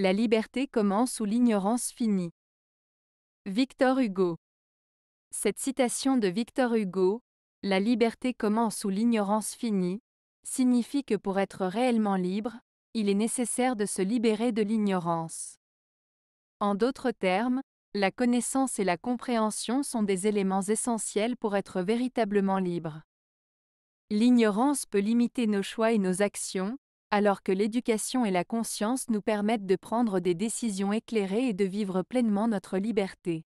La liberté commence où l'ignorance finit. Victor Hugo. Cette citation de Victor Hugo, La liberté commence où l'ignorance finit, signifie que pour être réellement libre, il est nécessaire de se libérer de l'ignorance. En d'autres termes, la connaissance et la compréhension sont des éléments essentiels pour être véritablement libre. L'ignorance peut limiter nos choix et nos actions, alors que l'éducation et la conscience nous permettent de prendre des décisions éclairées et de vivre pleinement notre liberté.